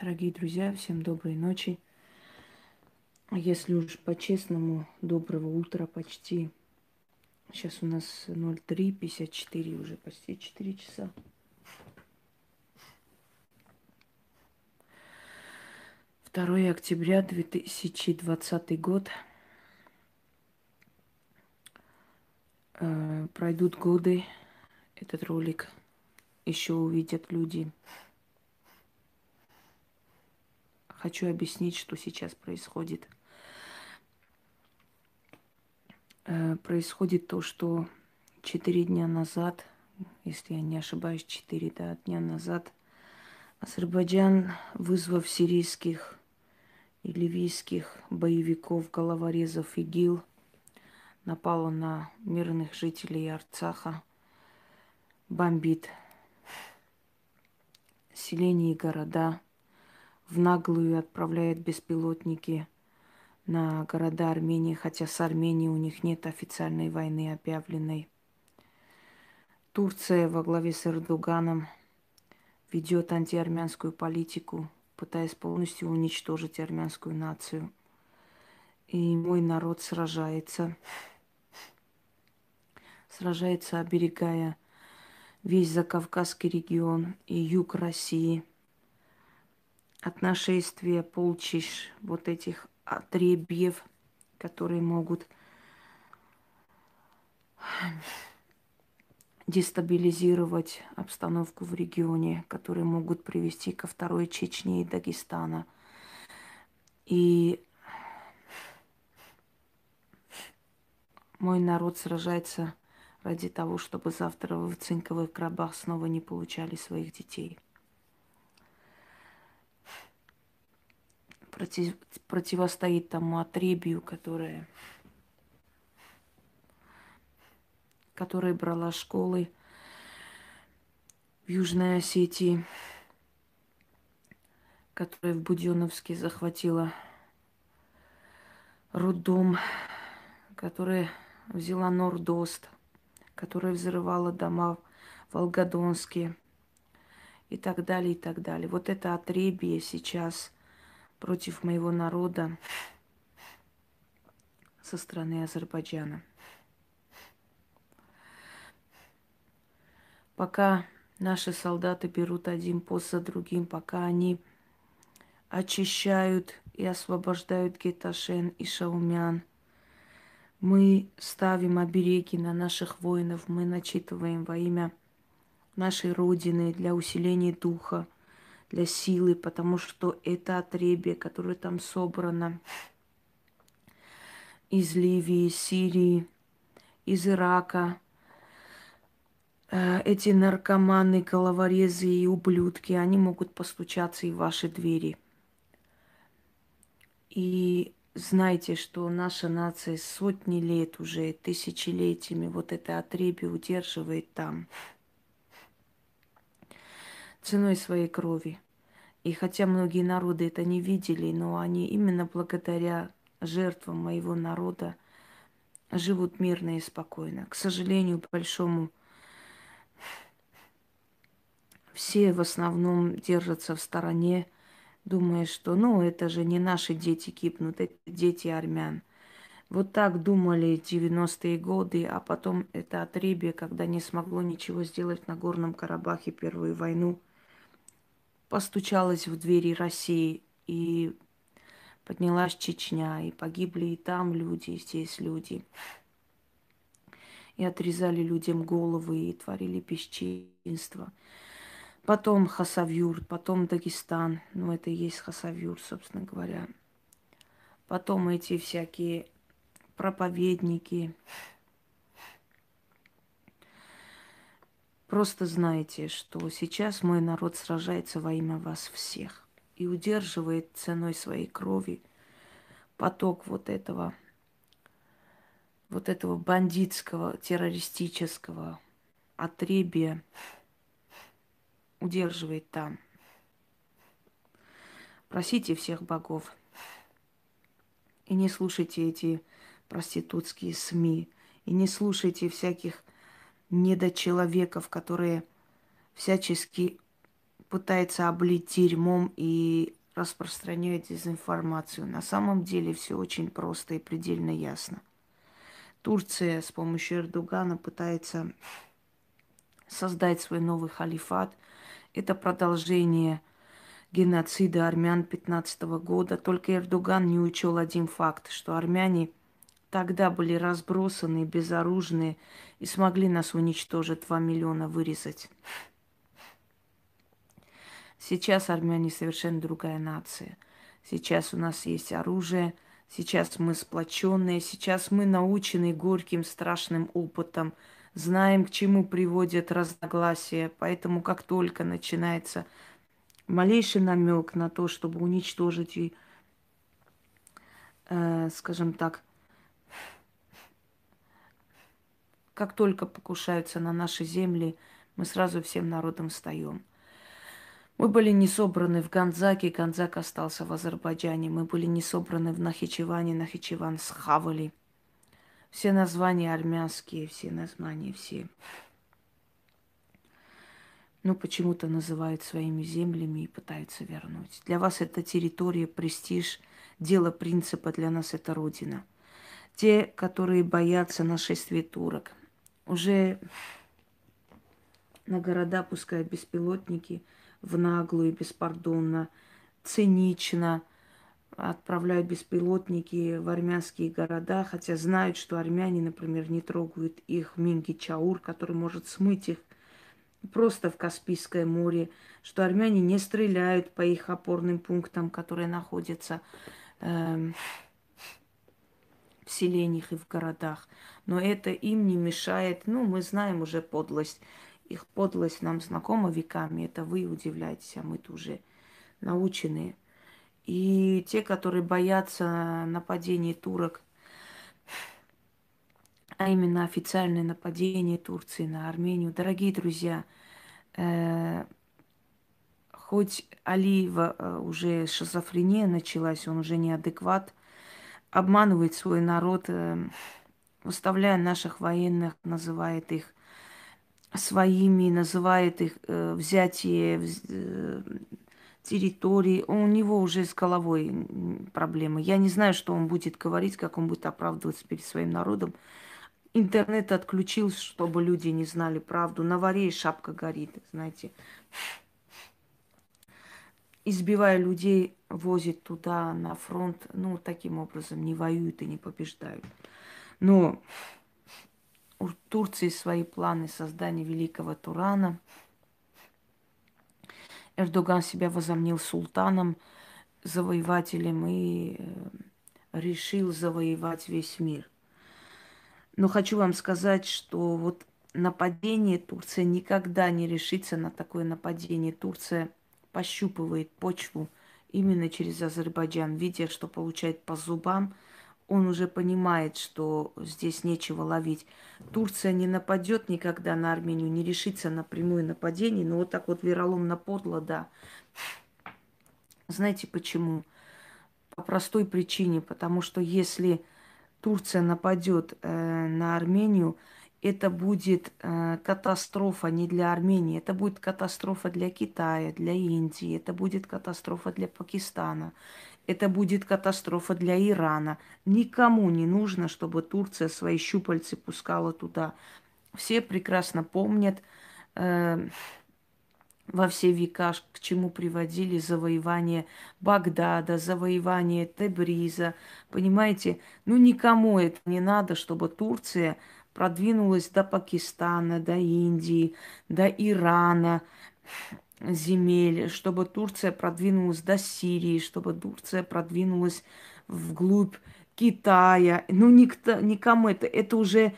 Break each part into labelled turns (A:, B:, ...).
A: Дорогие друзья, всем доброй ночи. Если уж по-честному, доброго утра почти. Сейчас у нас 03.54, уже почти 4 часа. Второе октября 2020 год. Э, пройдут годы, этот ролик еще увидят люди. Хочу объяснить, что сейчас происходит. Э, происходит то, что четыре дня назад, если я не ошибаюсь, четыре да, дня назад, Азербайджан, вызвав сирийских и ливийских боевиков, головорезов ИГИЛ, напала на мирных жителей Арцаха, бомбит селения и города – в наглую отправляет беспилотники на города Армении, хотя с Арменией у них нет официальной войны объявленной. Турция во главе с Эрдоганом ведет антиармянскую политику, пытаясь полностью уничтожить армянскую нацию. И мой народ сражается, сражается, оберегая весь Закавказский регион и юг России – от нашествия полчищ вот этих отребьев, которые могут дестабилизировать обстановку в регионе, которые могут привести ко второй Чечне и Дагестана. И мой народ сражается ради того, чтобы завтра в цинковых гробах снова не получали своих детей. против, противостоит тому отребию, которое, которое брала школы в Южной Осетии, которое в Буденновске захватило роддом, которая взяла Нордост, которая взрывала дома в Волгодонские и так далее, и так далее. Вот это отребие сейчас – против моего народа со стороны Азербайджана. Пока наши солдаты берут один пост за другим, пока они очищают и освобождают Геташен и Шаумян. Мы ставим обереги на наших воинов, мы начитываем во имя нашей Родины для усиления духа – для силы, потому что это отребье, которое там собрано из Ливии, Сирии, из Ирака. Э, эти наркоманы, головорезы и ублюдки, они могут постучаться и в ваши двери. И знайте, что наша нация сотни лет уже, тысячелетиями вот это отребье удерживает там – ценой своей крови. И хотя многие народы это не видели, но они именно благодаря жертвам моего народа живут мирно и спокойно. К сожалению, большому все в основном держатся в стороне, думая, что ну это же не наши дети гибнут, это дети армян. Вот так думали 90-е годы, а потом это отребье, когда не смогло ничего сделать на Горном Карабахе первую войну – постучалась в двери России, и поднялась Чечня, и погибли и там люди, и здесь люди. И отрезали людям головы, и творили бесчинство. Потом Хасавюр, потом Дагестан. Ну, это и есть Хасавюр, собственно говоря. Потом эти всякие проповедники, Просто знайте, что сейчас мой народ сражается во имя вас всех и удерживает ценой своей крови поток вот этого, вот этого бандитского, террористического отребия, удерживает там. Просите всех богов и не слушайте эти проститутские СМИ, и не слушайте всяких недочеловеков, которые всячески пытаются облить дерьмом и распространяют дезинформацию. На самом деле все очень просто и предельно ясно. Турция с помощью Эрдогана пытается создать свой новый халифат. Это продолжение геноцида армян 15 года. Только Эрдоган не учел один факт, что армяне – тогда были разбросаны, безоружные, и смогли нас уничтожить, 2 миллиона вырезать. Сейчас армяне совершенно другая нация. Сейчас у нас есть оружие, сейчас мы сплоченные, сейчас мы научены горьким страшным опытом, знаем, к чему приводят разногласия. Поэтому как только начинается малейший намек на то, чтобы уничтожить и, э, скажем так, Как только покушаются на наши земли, мы сразу всем народом встаем. Мы были не собраны в Ганзаке, Ганзак остался в Азербайджане. Мы были не собраны в Нахичеване, Нахичеван схавали. Все названия армянские, все названия, все. Ну, почему-то называют своими землями и пытаются вернуть. Для вас это территория, престиж, дело принципа, для нас это родина. Те, которые боятся нашествия турок – уже на города пускают беспилотники в наглую, беспардонно, цинично отправляют беспилотники в армянские города, хотя знают, что армяне, например, не трогают их Минги Чаур, который может смыть их просто в Каспийское море, что армяне не стреляют по их опорным пунктам, которые находятся. Эм в селениях и в городах. Но это им не мешает. Ну, мы знаем уже подлость. Их подлость нам знакома веками. Это вы удивляетесь, а мы-то уже наученные. И те, которые боятся нападений турок, а именно официальное нападение Турции на Армению. Дорогие друзья, э, хоть Алиева э, уже шизофрения началась, он уже неадекват, обманывает свой народ, э, выставляя наших военных, называет их своими, называет их э, взятие э, территории. У него уже с головой проблемы. Я не знаю, что он будет говорить, как он будет оправдываться перед своим народом. Интернет отключил, чтобы люди не знали правду. На варе и шапка горит, знаете. Избивая людей, возит туда, на фронт, ну, таким образом не воюют и не побеждают. Но у Турции свои планы создания Великого Турана. Эрдоган себя возомнил султаном, завоевателем и э, решил завоевать весь мир. Но хочу вам сказать, что вот нападение Турции никогда не решится на такое нападение. Турция пощупывает почву – именно через Азербайджан, видя, что получает по зубам, он уже понимает, что здесь нечего ловить. Турция не нападет никогда на Армению, не решится на прямое нападение, но вот так вот вероломно подло, да. Знаете почему? По простой причине, потому что если Турция нападет э, на Армению, это будет э, катастрофа не для Армении, это будет катастрофа для Китая, для Индии, это будет катастрофа для Пакистана, это будет катастрофа для Ирана. Никому не нужно, чтобы Турция свои щупальцы пускала туда. Все прекрасно помнят э, во все века, к чему приводили завоевание Багдада, завоевание Тебриза. Понимаете, ну никому это не надо, чтобы Турция продвинулась до Пакистана, до Индии, до Ирана земель, чтобы Турция продвинулась до Сирии, чтобы Турция продвинулась вглубь Китая. Ну, никто, никому это. Это уже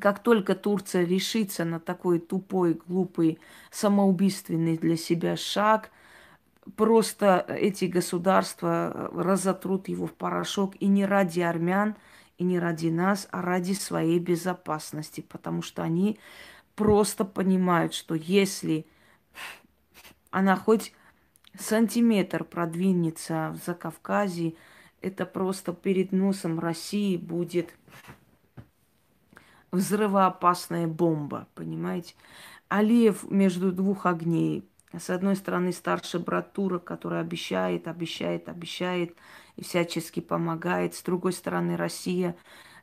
A: как только Турция решится на такой тупой, глупый, самоубийственный для себя шаг, просто эти государства разотрут его в порошок и не ради армян – и не ради нас, а ради своей безопасности. Потому что они просто понимают, что если она хоть сантиметр продвинется в Закавказье, это просто перед носом России будет взрывоопасная бомба, понимаете? Алиев между двух огней. С одной стороны, старший брат Тура, который обещает, обещает, обещает, и всячески помогает. С другой стороны, Россия,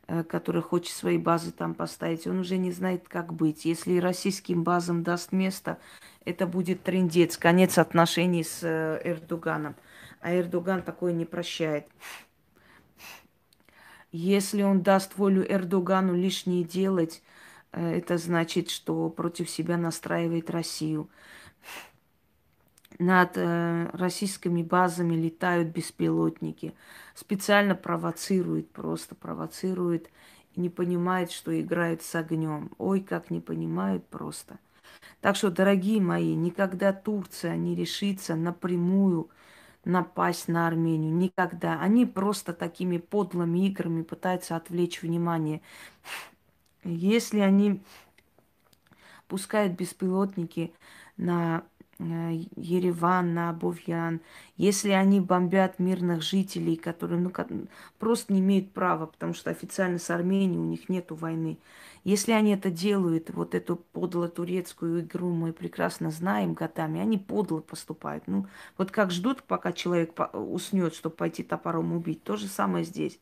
A: э, которая хочет свои базы там поставить, он уже не знает, как быть. Если российским базам даст место, это будет трендец, конец отношений с э, Эрдоганом. А Эрдоган такое не прощает. Если он даст волю Эрдогану лишнее делать, э, это значит, что против себя настраивает Россию над э, российскими базами летают беспилотники. Специально провоцирует, просто провоцирует. И не понимает, что играет с огнем. Ой, как не понимают просто. Так что, дорогие мои, никогда Турция не решится напрямую напасть на Армению. Никогда. Они просто такими подлыми играми пытаются отвлечь внимание. Если они пускают беспилотники на Э, Ереван, на Обувьян, если они бомбят мирных жителей, которые ну, просто не имеют права, потому что официально с Арменией у них нет войны. Если они это делают, вот эту подло турецкую игру мы прекрасно знаем годами, они подло поступают. Ну, вот как ждут, пока человек уснет, чтобы пойти топором убить, то же самое здесь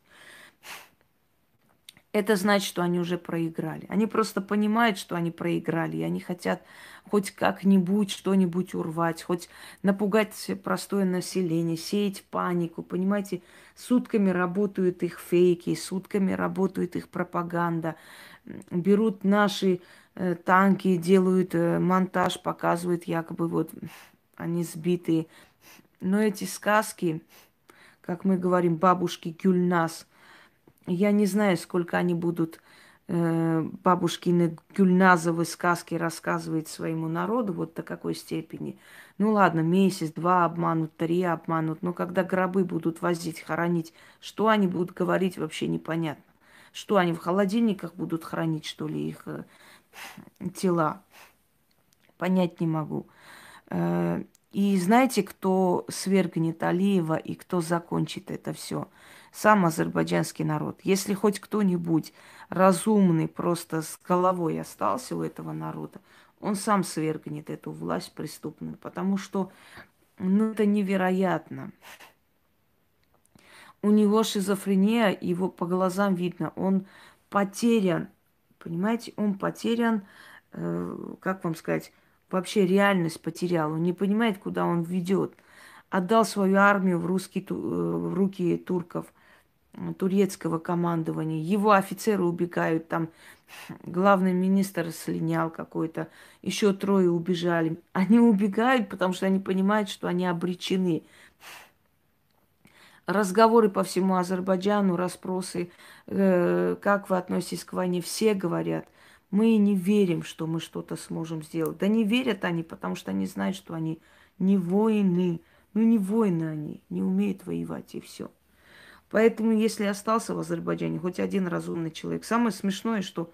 A: это значит, что они уже проиграли. Они просто понимают, что они проиграли, и они хотят хоть как-нибудь что-нибудь урвать, хоть напугать простое население, сеять панику, понимаете? Сутками работают их фейки, сутками работают их пропаганда. Берут наши э, танки, делают э, монтаж, показывают якобы вот они сбитые. Но эти сказки, как мы говорим, бабушки Гюльнас – я не знаю, сколько они будут э, бабушкины гюльназовые сказки рассказывать своему народу, вот до какой степени. Ну ладно, месяц, два обманут, три обманут, но когда гробы будут возить, хоронить, что они будут говорить, вообще непонятно. Что они в холодильниках будут хранить, что ли, их э, тела? Понять не могу. Э, и знаете, кто свергнет Алиева и кто закончит это все? сам азербайджанский народ. Если хоть кто-нибудь разумный просто с головой остался у этого народа, он сам свергнет эту власть преступную, потому что ну, это невероятно. У него шизофрения, его по глазам видно, он потерян, понимаете, он потерян, э, как вам сказать, вообще реальность потерял, он не понимает, куда он ведет. Отдал свою армию в, русский, э, в руки турков – турецкого командования. Его офицеры убегают, там главный министр слинял какой-то, еще трое убежали. Они убегают, потому что они понимают, что они обречены. Разговоры по всему Азербайджану, расспросы, э, как вы относитесь к войне, все говорят. Мы не верим, что мы что-то сможем сделать. Да не верят они, потому что они знают, что они не воины. Ну не воины они, не умеют воевать и все. Поэтому, если остался в Азербайджане хоть один разумный человек, самое смешное, что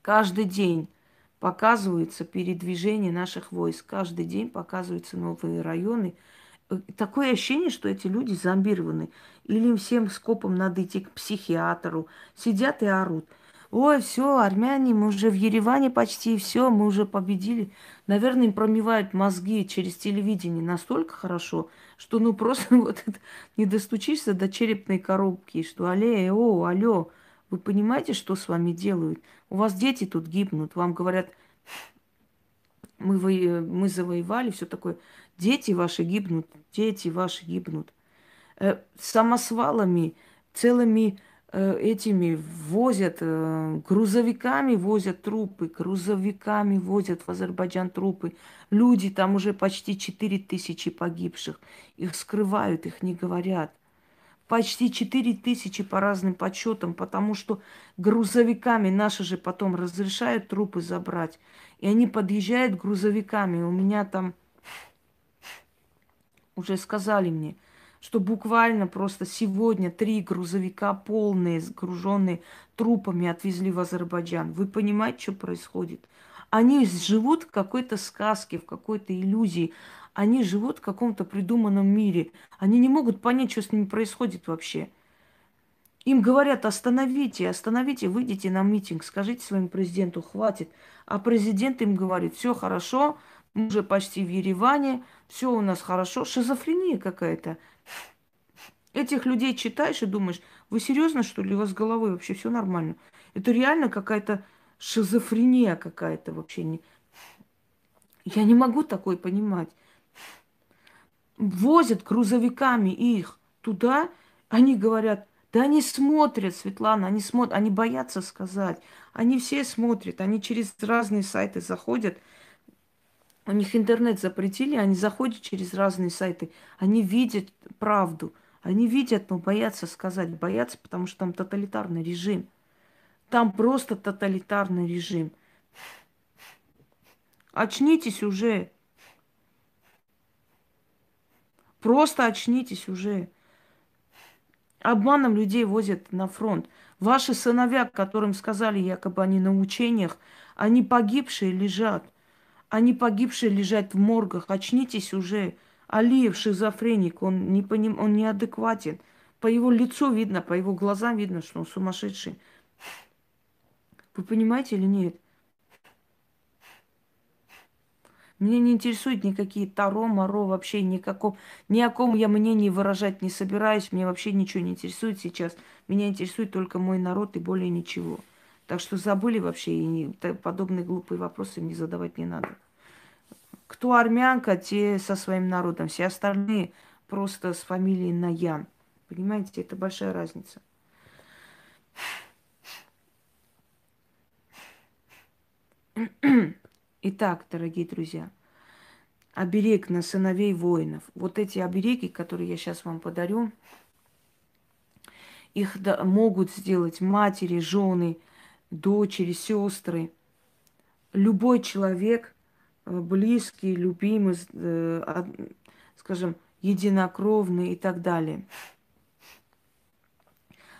A: каждый день показывается передвижение наших войск, каждый день показываются новые районы. Э, такое ощущение, что эти люди зомбированы. Или им всем скопом надо идти к психиатру. Сидят и орут. Ой, все, армяне, мы уже в Ереване почти, все, мы уже победили. Наверное, им промывают мозги через телевидение настолько хорошо, что ну просто вот это, не достучишься до черепной коробки, что алле, о, алло, вы понимаете, что с вами делают? У вас дети тут гибнут, вам говорят, мы, вы, мы завоевали, все такое. Дети ваши гибнут, дети ваши гибнут. Э, самосвалами, целыми Э, этими возят, э, грузовиками возят трупы, грузовиками возят в Азербайджан трупы. Люди, там уже почти 4 тысячи погибших. Их скрывают, их не говорят. Почти 4 тысячи по разным подсчетам, потому что грузовиками наши же потом разрешают трупы забрать. И они подъезжают грузовиками. У меня там уже сказали мне, что буквально просто сегодня три грузовика полные, сгруженные трупами, отвезли в Азербайджан. Вы понимаете, что происходит? Они живут в какой-то сказке, в какой-то иллюзии. Они живут в каком-то придуманном мире. Они не могут понять, что с ними происходит вообще. Им говорят, остановите, остановите, выйдите на митинг, скажите своему президенту, хватит. А президент им говорит, все хорошо, мы уже почти в Ереване, все у нас хорошо. Шизофрения какая-то. Этих людей читаешь и думаешь, вы серьезно, что ли, у вас с головой вообще все нормально? Это реально какая-то шизофрения какая-то вообще. Не... Я не могу такое понимать. Возят грузовиками их туда, они говорят, да они смотрят, Светлана, они смотрят, они боятся сказать. Они все смотрят, они через разные сайты заходят. У них интернет запретили, они заходят через разные сайты, они видят правду – они видят, но боятся сказать. Боятся, потому что там тоталитарный режим. Там просто тоталитарный режим. Очнитесь уже. Просто очнитесь уже. Обманом людей возят на фронт. Ваши сыновья, которым сказали якобы они на учениях, они погибшие лежат. Они погибшие лежат в моргах. Очнитесь уже. Алиев шизофреник, он, не поним... он неадекватен. По его лицу видно, по его глазам видно, что он сумасшедший. Вы понимаете или нет? Меня не интересуют никакие таро, моро, вообще никаком, ни о ком я мнении выражать не собираюсь. Меня вообще ничего не интересует сейчас. Меня интересует только мой народ и более ничего. Так что забыли вообще, и подобные глупые вопросы мне задавать не надо. Кто армянка, те со своим народом. Все остальные просто с фамилией Наян. Понимаете, это большая разница. Итак, дорогие друзья, оберег на сыновей воинов. Вот эти обереги, которые я сейчас вам подарю, их да, могут сделать матери, жены, дочери, сестры. Любой человек, Э, близкие, любимые, э, скажем, единокровные и так далее.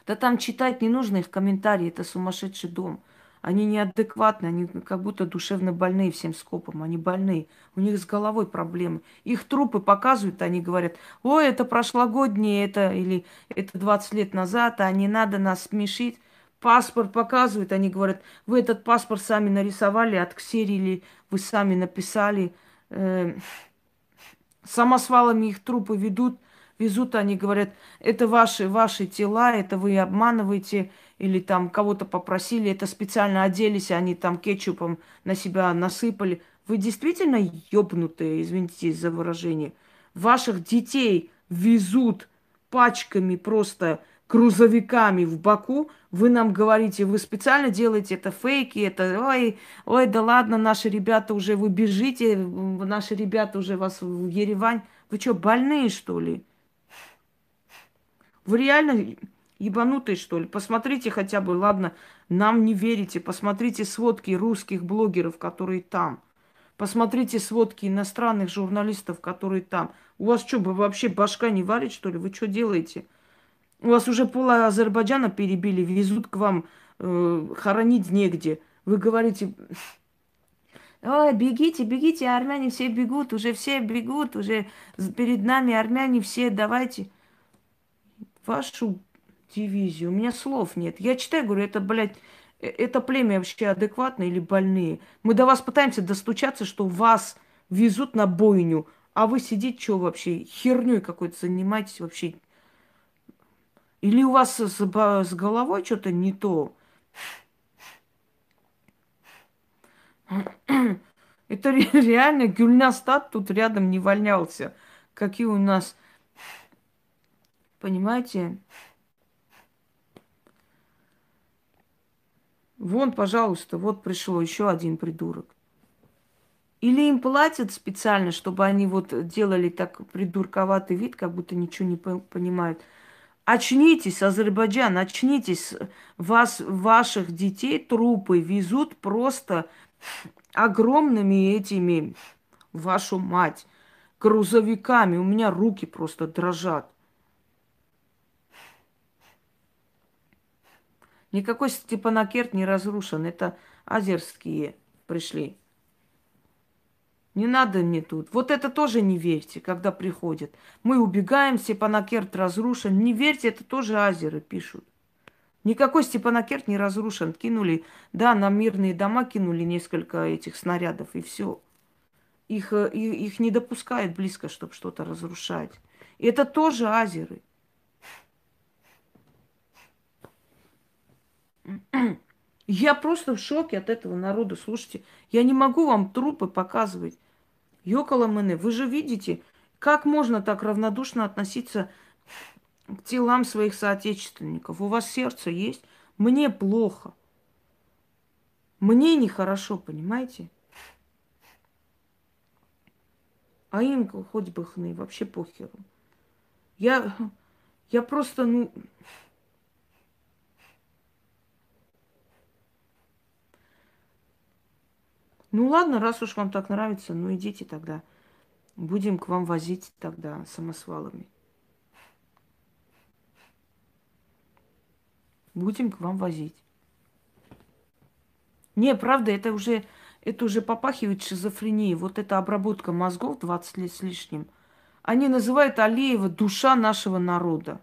A: Да там читать не нужно их комментарии, это сумасшедший дом. Они неадекватны, они как будто душевно больные всем скопом, они больны. У них с головой проблемы. Их трупы показывают, они говорят, ой, это прошлогоднее, это или это 20 лет назад, а не надо нас смешить паспорт показывают, они говорят, вы этот паспорт сами нарисовали, отксерили, вы сами написали. Э, самосвалами их трупы ведут, везут, они говорят, это ваши, ваши тела, это вы обманываете, или там кого-то попросили, это специально оделись, а они там кетчупом на себя насыпали. Вы действительно ёбнутые, извините за выражение. Ваших детей везут пачками просто грузовиками в Баку, вы нам говорите, вы специально делаете это фейки, это ой, ой, да ладно, наши ребята уже, вы бежите, наши ребята уже вас в Еревань. Вы что, больные, что ли? Вы реально ебанутые, что ли? Посмотрите хотя бы, ладно, нам не верите, посмотрите сводки русских блогеров, которые там. Посмотрите сводки иностранных журналистов, которые там. У вас что, вообще башка не варит, что ли? Вы что делаете? У вас уже пола Азербайджана перебили, везут к вам, э, хоронить негде. Вы говорите, ой, бегите, бегите, армяне все бегут, уже все бегут, уже перед нами армяне все, давайте. Вашу дивизию, у меня слов нет. Я читаю, говорю, это, блядь, э, это племя вообще адекватное или больные? Мы до вас пытаемся достучаться, что вас везут на бойню, а вы сидите, что вообще, херню какой-то занимаетесь вообще или у вас с, с головой что-то не то? Это реально гюльнастат тут рядом не вольнялся? Какие у нас, понимаете? Вон, пожалуйста, вот пришел еще один придурок. Или им платят специально, чтобы они вот делали так придурковатый вид, как будто ничего не понимают – Очнитесь, Азербайджан, очнитесь. Вас, ваших детей трупы везут просто огромными этими, вашу мать, грузовиками. У меня руки просто дрожат. Никакой Степанакерт не разрушен. Это азерские пришли. Не надо мне тут. Вот это тоже не верьте, когда приходят. Мы убегаем, Степанакерт разрушен. Не верьте, это тоже азеры пишут. Никакой Степанакерт не разрушен. Кинули, да, на мирные дома кинули несколько этих снарядов, и все. Их, э, их, их не допускают близко, чтобы что-то разрушать. И это тоже азеры. Я просто в шоке от этого народа. Слушайте, я не могу вам трупы показывать. Йокола Мене, вы же видите, как можно так равнодушно относиться к телам своих соотечественников? У вас сердце есть? Мне плохо. Мне нехорошо, понимаете? А им хоть бы хны, вообще похеру. Я, я просто, ну, Ну ладно, раз уж вам так нравится, ну идите тогда. Будем к вам возить тогда самосвалами. Будем к вам возить. Не, правда, это уже, это уже попахивает шизофренией. Вот эта обработка мозгов 20 лет с лишним. Они называют Алиева душа нашего народа.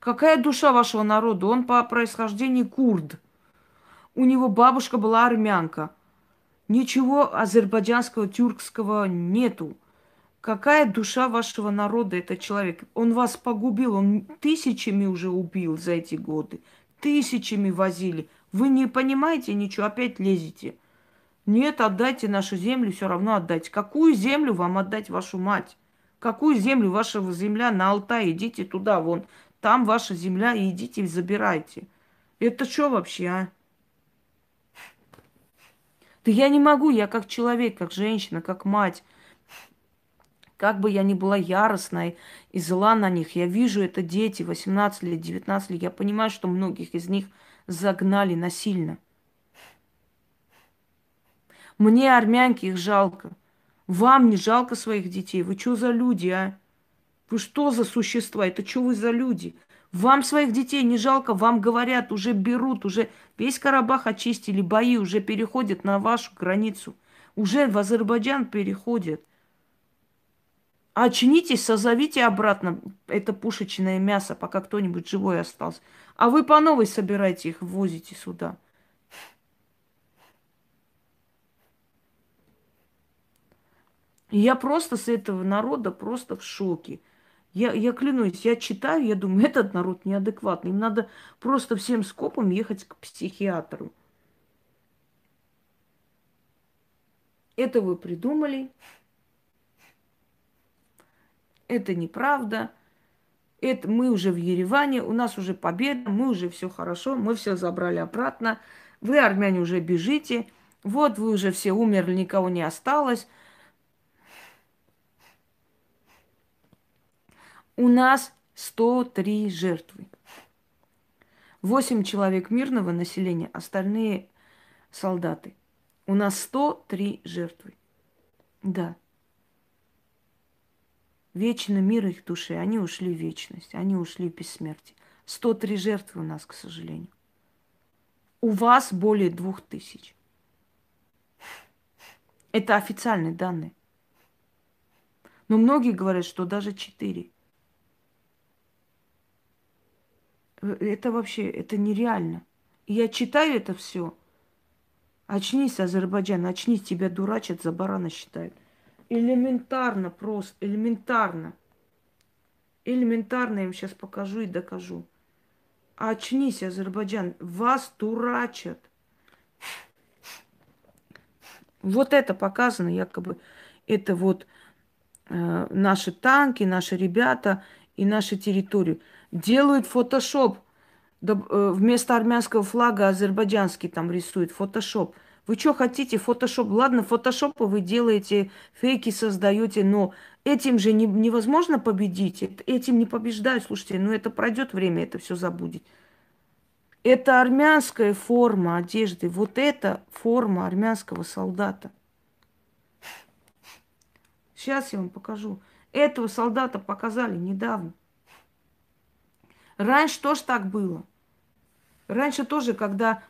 A: Какая душа вашего народа? Он по происхождению курд – у него бабушка была армянка. Ничего азербайджанского, тюркского нету. Какая душа вашего народа этот человек? Он вас погубил, он тысячами уже убил за эти годы. Тысячами возили. Вы не понимаете ничего, опять лезете. Нет, отдайте нашу землю, все равно отдайте. Какую землю вам отдать вашу мать? Какую землю вашего земля на Алтае Идите туда, вон. Там ваша земля, и идите и забирайте. Это что вообще, а? Да я не могу, я как человек, как женщина, как мать. Как бы я ни была яростной и зла на них, я вижу это дети 18 лет, 19 лет. Я понимаю, что многих из них загнали насильно. Мне, армянки, их жалко. Вам не жалко своих детей? Вы что за люди, а? Вы что за существа? Это что вы за люди? Вам своих детей не жалко, вам говорят, уже берут, уже весь Карабах очистили, бои уже переходят на вашу границу. Уже в Азербайджан переходят. Очнитесь, созовите обратно это пушечное мясо, пока кто-нибудь живой остался. А вы по новой собираете их, возите сюда. я просто с этого народа просто в шоке. Я, я клянусь, я читаю, я думаю, этот народ неадекватный. Им надо просто всем скопом ехать к психиатру. Это вы придумали. Это неправда. Это мы уже в Ереване, у нас уже победа, мы уже все хорошо, мы все забрали обратно. Вы, армяне, уже бежите. Вот вы уже все умерли, никого не осталось. У нас 103 жертвы. 8 человек мирного населения, остальные солдаты. У нас 103 жертвы. Да. Вечно мир их души. Они ушли в вечность. Они ушли без смерти. 103 жертвы у нас, к сожалению. У вас более двух тысяч. Это официальные данные. Но многие говорят, что даже четыре. Это вообще, это нереально. я читаю это все. Очнись, Азербайджан, очнись, тебя дурачат, за барана считают. Элементарно просто, элементарно. Элементарно я им сейчас покажу и докажу. Очнись, Азербайджан, вас дурачат. Вот это показано якобы. Это вот э, наши танки, наши ребята и наши территории. Делают фотошоп. Э, вместо армянского флага азербайджанский там рисует фотошоп. Вы что хотите, фотошоп? Ладно, фотошопы вы делаете, фейки создаете, но этим же не, невозможно победить. Этим не побеждают, слушайте, но ну это пройдет время, это все забудет. Это армянская форма одежды. Вот это форма армянского солдата. Сейчас я вам покажу. Этого солдата показали недавно. Раньше тоже так было. Раньше тоже, когда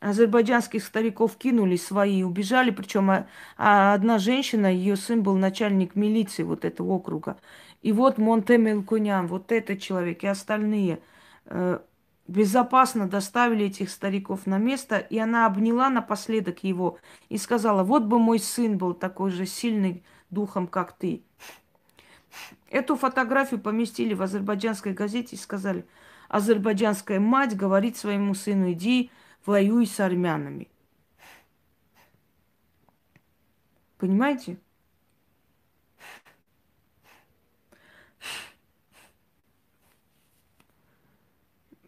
A: азербайджанских стариков кинули свои, убежали, причем а, а одна женщина, ее сын был начальник милиции вот этого округа. И вот Монте Мелкунян, вот этот человек и остальные э, безопасно доставили этих стариков на место, и она обняла напоследок его и сказала, вот бы мой сын был такой же сильный духом, как ты. Эту фотографию поместили в азербайджанской газете и сказали, азербайджанская мать говорит своему сыну, иди воюй с армянами. Понимаете?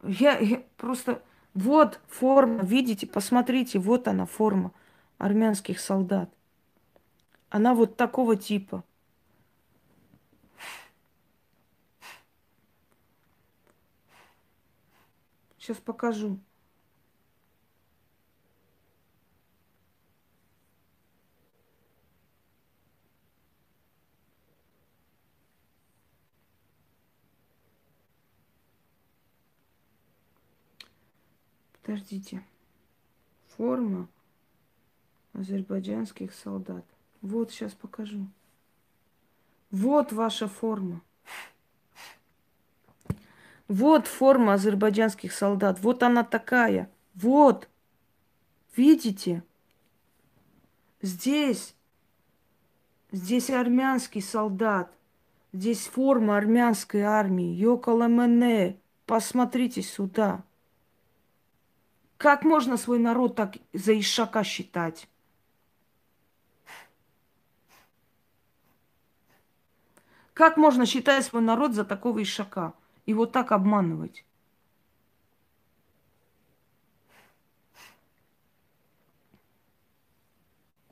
A: Я, я просто... Вот форма, видите, посмотрите, вот она форма армянских солдат. Она вот такого типа – Сейчас покажу. Подождите. Форма азербайджанских солдат. Вот сейчас покажу. Вот ваша форма. Вот форма азербайджанских солдат. Вот она такая. Вот. Видите? Здесь. Здесь армянский солдат. Здесь форма армянской армии. Йокаламене. Посмотрите сюда. Как можно свой народ так за ишака считать? Как можно считать свой народ за такого ишака? И вот так обманывать.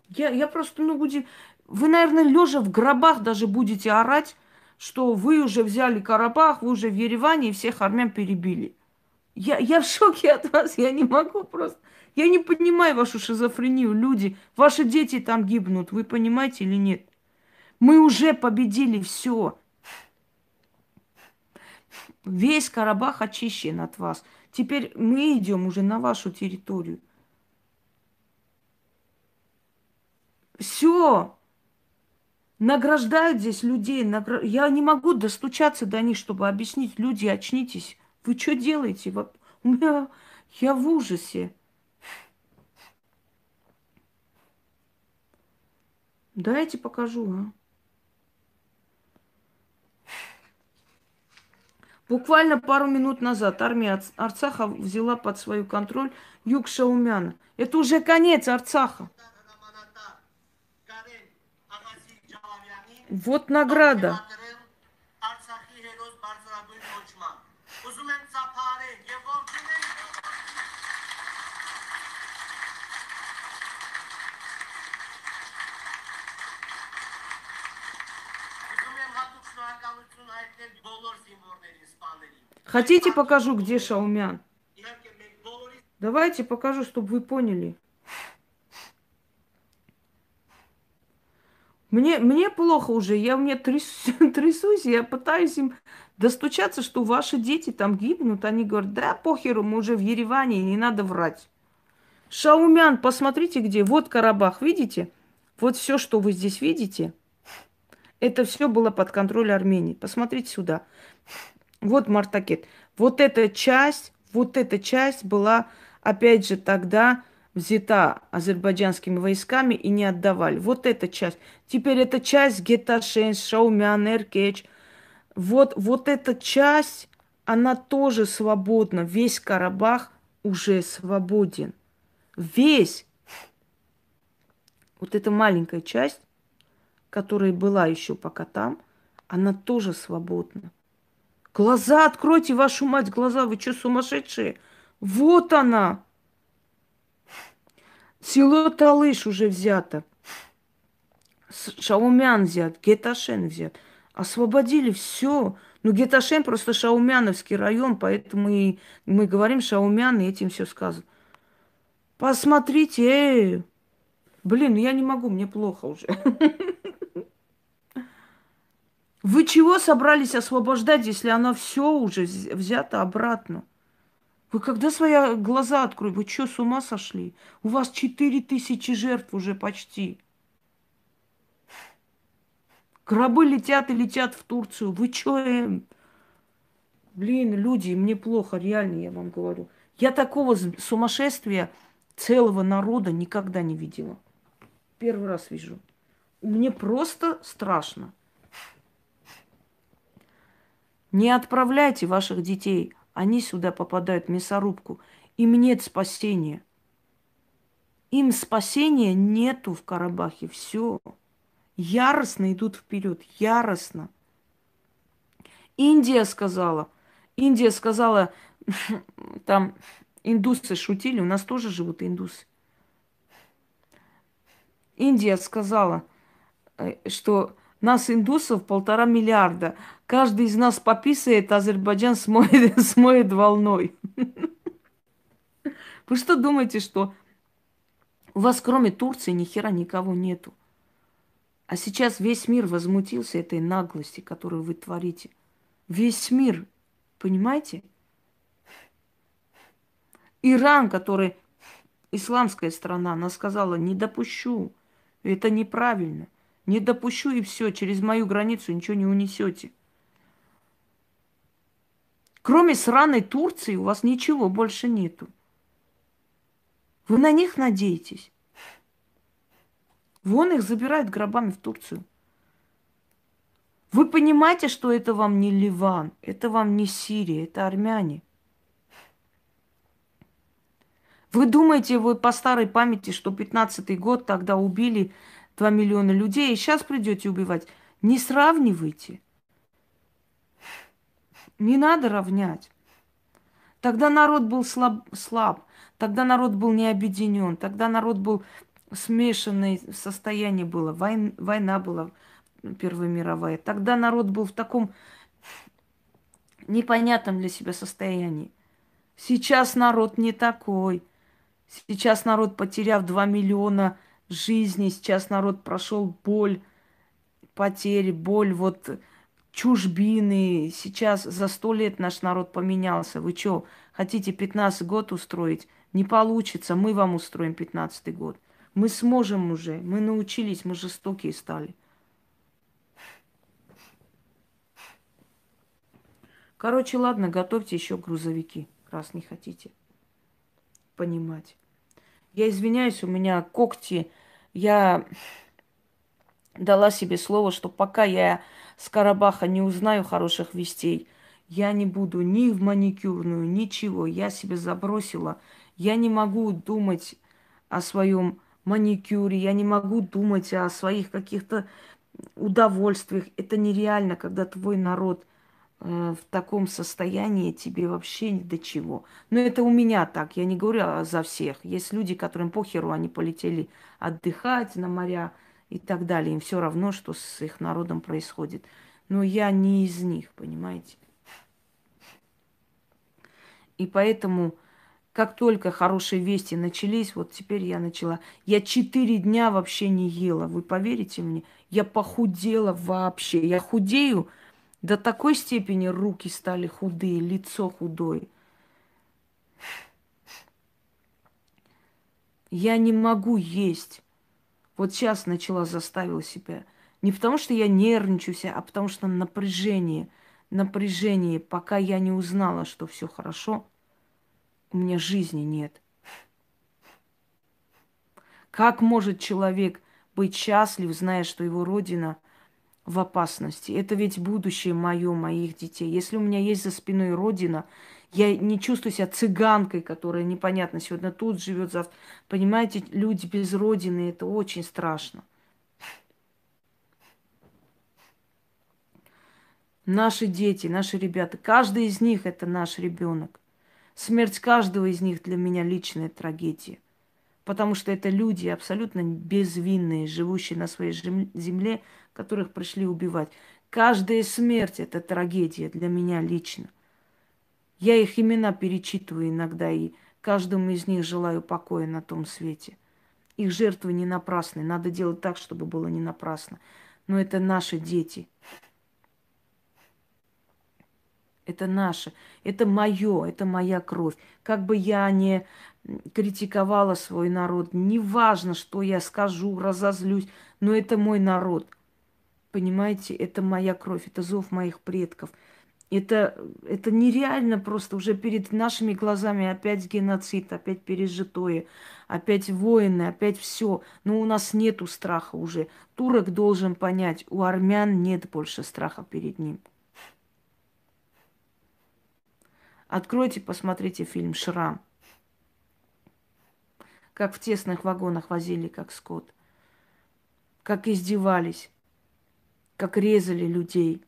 A: Я, я просто, ну, будем... Вы, наверное, лежа в гробах даже будете орать, что вы уже взяли Карабах, вы уже в Ереване и всех армян перебили. Я, я в шоке от вас, я не могу просто. Я не понимаю вашу шизофрению, люди. Ваши дети там гибнут, вы понимаете или нет? Мы уже победили все. Весь Карабах очищен от вас. Теперь мы идем уже на вашу территорию. Все. Награждают здесь людей. Награ... Я не могу достучаться до них, чтобы объяснить. Люди, очнитесь. Вы что делаете? У меня... Я в ужасе. Дайте покажу, а. Буквально пару минут назад армия Арцаха взяла под свой контроль юг Шаумяна. Это уже конец Арцаха. Вот награда. Хотите, покажу, где Шаумян? Давайте покажу, чтобы вы поняли. Мне, мне плохо уже, я мне трясусь, трясусь, я пытаюсь им достучаться, что ваши дети там гибнут. Они говорят, да похеру, мы уже в Ереване, не надо врать. Шаумян, посмотрите где, вот Карабах, видите? Вот все, что вы здесь видите – это все было под контролем Армении. Посмотрите сюда. Вот Мартакет. Вот эта часть, вот эта часть была, опять же, тогда взята азербайджанскими войсками и не отдавали. Вот эта часть. Теперь эта часть Геташен, Шаумян, Эркеч. Вот, вот эта часть, она тоже свободна. Весь Карабах уже свободен. Весь. Вот эта маленькая часть которая была еще пока там, она тоже свободна. Глаза откройте, вашу мать, глаза, вы что, сумасшедшие? Вот она! Село Талыш уже взято. Шаумян взят, Геташен взят. Освободили все. Ну, Геташен просто шаумяновский район, поэтому и мы говорим Шаумян, и этим все сказано. Посмотрите, эй, Блин, ну я не могу, мне плохо уже. Вы чего собрались освобождать, если она все уже взята обратно? Вы когда свои глаза откроете? Вы что, с ума сошли? У вас четыре тысячи жертв уже почти. Гробы летят и летят в Турцию. Вы что, эм? Блин, люди, мне плохо, реально я вам говорю. Я такого сумасшествия целого народа никогда не видела. Первый раз вижу. Мне просто страшно. Не отправляйте ваших детей. Они сюда попадают в мясорубку. Им нет спасения. Им спасения нету в Карабахе. Все. Яростно идут вперед. Яростно. Индия сказала. Индия сказала, там индусы шутили, у нас тоже живут индусы. Индия сказала, э, что нас, индусов, полтора миллиарда. Каждый из нас пописает, а Азербайджан смоет, смоет волной. Вы что думаете, что у вас кроме Турции ни хера никого нету? А сейчас весь мир возмутился этой наглости, которую вы творите. Весь мир, понимаете? Иран, который исламская страна, она сказала, не допущу это неправильно. Не допущу и все. Через мою границу ничего не унесете. Кроме сраной Турции у вас ничего больше нету. Вы на них надеетесь? Вон их забирают гробами в Турцию. Вы понимаете, что это вам не Ливан, это вам не Сирия, это армяне – вы думаете, вы по старой памяти, что 15-й год тогда убили 2 миллиона людей, и сейчас придете убивать? Не сравнивайте. Не надо равнять. Тогда народ был слаб, слаб, тогда народ был не объединен, тогда народ был смешанное состояние было, война, война была Первая мировая. Тогда народ был в таком непонятном для себя состоянии. Сейчас народ не такой. Сейчас народ, потеряв 2 миллиона жизней, сейчас народ прошел боль, потери, боль вот чужбины. Сейчас за сто лет наш народ поменялся. Вы что, хотите 15 год устроить? Не получится, мы вам устроим 15 год. Мы сможем уже, мы научились, мы жестокие стали. Короче, ладно, готовьте еще грузовики, раз не хотите понимать. Я извиняюсь, у меня когти. Я дала себе слово, что пока я с Карабаха не узнаю хороших вестей, я не буду ни в маникюрную, ничего. Я себе забросила. Я не могу думать о своем маникюре, я не могу думать о своих каких-то удовольствиях. Это нереально, когда твой народ – Э, в таком состоянии тебе вообще ни до чего. Но это у меня так, я не говорю за всех. Есть люди, которым похеру, они полетели отдыхать на моря и так далее. Им все равно, что с их народом происходит. Но я не из них, понимаете? И поэтому, как только хорошие вести начались, вот теперь я начала. Я четыре дня вообще не ела, вы поверите мне? Я похудела вообще. Я худею – до такой степени руки стали худые, лицо худое. Я не могу есть. Вот сейчас начала заставила себя. Не потому, что я нервничаю нервничаюсь, а потому что напряжение, напряжение, пока я не узнала, что все хорошо, у меня жизни нет. Как может человек быть счастлив, зная, что его родина – в опасности. Это ведь будущее мое, моих детей. Если у меня есть за спиной родина, я не чувствую себя цыганкой, которая непонятно сегодня тут живет, завтра. Понимаете, люди без родины, это очень страшно. Наши дети, наши ребята, каждый из них это наш ребенок. Смерть каждого из них для меня личная трагедия потому что это люди абсолютно безвинные, живущие на своей земле, которых пришли убивать. Каждая смерть – это трагедия для меня лично. Я их имена перечитываю иногда, и каждому из них желаю покоя на том свете. Их жертвы не напрасны. Надо делать так, чтобы было не напрасно. Но это наши дети. Это наше, это мое, это моя кровь. Как бы я не критиковала свой народ. Неважно, что я скажу, разозлюсь, но это мой народ. Понимаете, это моя кровь, это зов моих предков. Это, это нереально просто. Уже перед нашими глазами опять геноцид, опять пережитое, опять войны, опять все. Но у нас нету страха уже. Турок должен понять, у армян нет больше страха перед ним. Откройте, посмотрите фильм «Шрам» как в тесных вагонах возили, как скот, как издевались, как резали людей,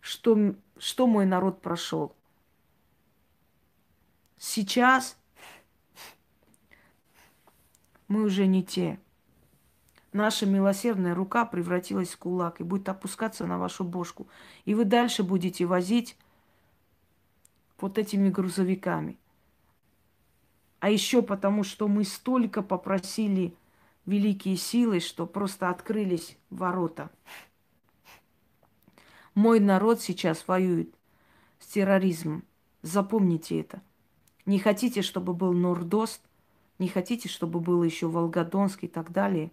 A: что, что мой народ прошел. Сейчас мы уже не те. Наша милосердная рука превратилась в кулак и будет опускаться на вашу бошку. И вы дальше будете возить вот этими грузовиками а еще потому, что мы столько попросили великие силы, что просто открылись ворота. Мой народ сейчас воюет с терроризмом. Запомните это. Не хотите, чтобы был Нордост, не хотите, чтобы было еще Волгодонск и так далее.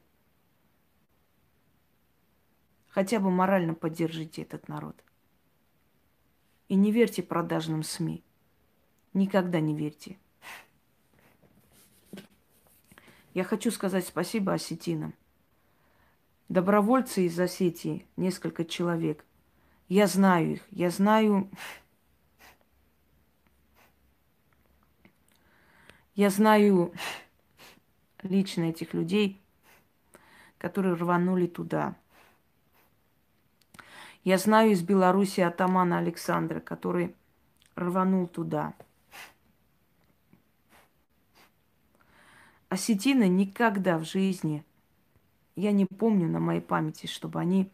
A: Хотя бы морально поддержите этот народ. И не верьте продажным СМИ. Никогда не верьте. Я хочу сказать спасибо осетинам. Добровольцы из Осетии, несколько человек. Я знаю их, я знаю... Я знаю лично этих людей, которые рванули туда. Я знаю из Беларуси атамана Александра, который рванул туда – осетины никогда в жизни, я не помню на моей памяти, чтобы они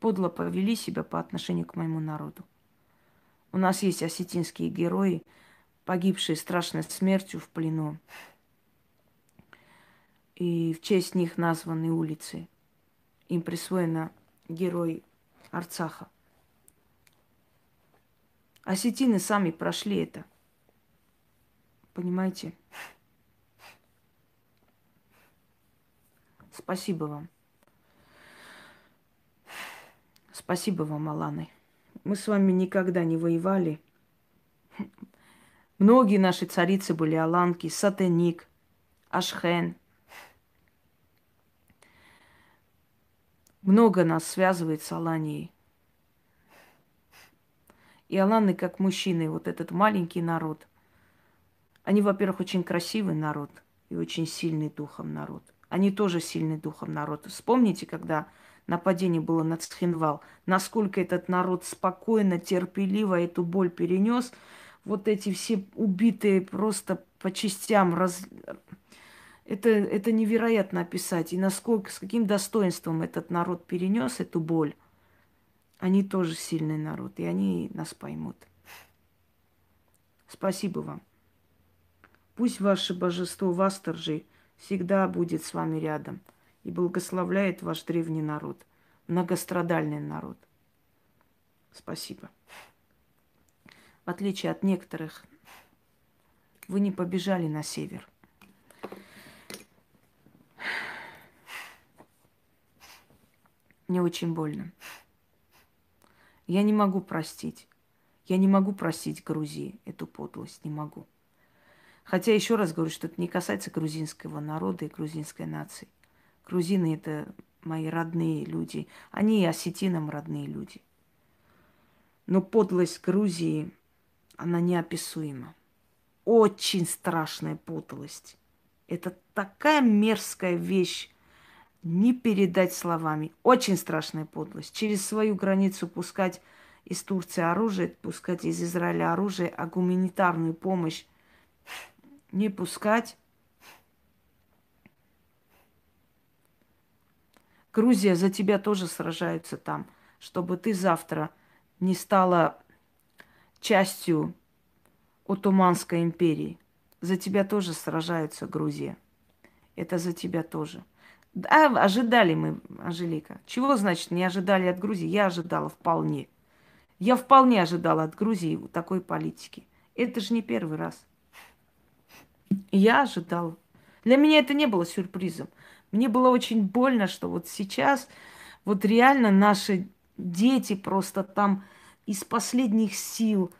A: подло повели себя по отношению к моему народу. У нас есть осетинские герои, погибшие страшной смертью в плену. И в честь них названы улицы. Им присвоено герой Арцаха. Осетины сами прошли это. Понимаете? Спасибо вам. Спасибо вам, Аланы. Мы с вами никогда не воевали. Многие наши царицы были Аланки, Сатеник, Ашхен. Много нас связывает с Аланией. И Аланы как мужчины, вот этот маленький народ. Они, во-первых, очень красивый народ и очень сильный духом народ. Они тоже сильный духом народ. Вспомните, когда нападение было на Цхинвал, насколько этот народ спокойно, терпеливо эту боль перенес. Вот эти все убитые просто по частям раз... Это, это невероятно описать. И насколько, с каким достоинством этот народ перенес эту боль. Они тоже сильный народ, и они нас поймут. Спасибо вам. Пусть ваше божество вас торжит всегда будет с вами рядом и благословляет ваш древний народ, многострадальный народ. Спасибо. В отличие от некоторых, вы не побежали на север. Мне очень больно. Я не могу простить. Я не могу простить Грузии эту подлость, не могу. Хотя, еще раз говорю, что это не касается грузинского народа и грузинской нации. Грузины – это мои родные люди. Они и осетинам родные люди. Но подлость Грузии, она неописуема. Очень страшная подлость. Это такая мерзкая вещь, не передать словами. Очень страшная подлость. Через свою границу пускать из Турции оружие, пускать из Израиля оружие, а гуманитарную помощь не пускать. Грузия за тебя тоже сражаются там, чтобы ты завтра не стала частью Отуманской империи. За тебя тоже сражаются Грузия. Это за тебя тоже. Да, ожидали мы, Анжелика. Чего значит не ожидали от Грузии? Я ожидала вполне. Я вполне ожидала от Грузии такой политики. Это же не первый раз. Я ожидала. Для меня это не было сюрпризом. Мне было очень больно, что вот сейчас, вот реально наши дети просто там из последних сил,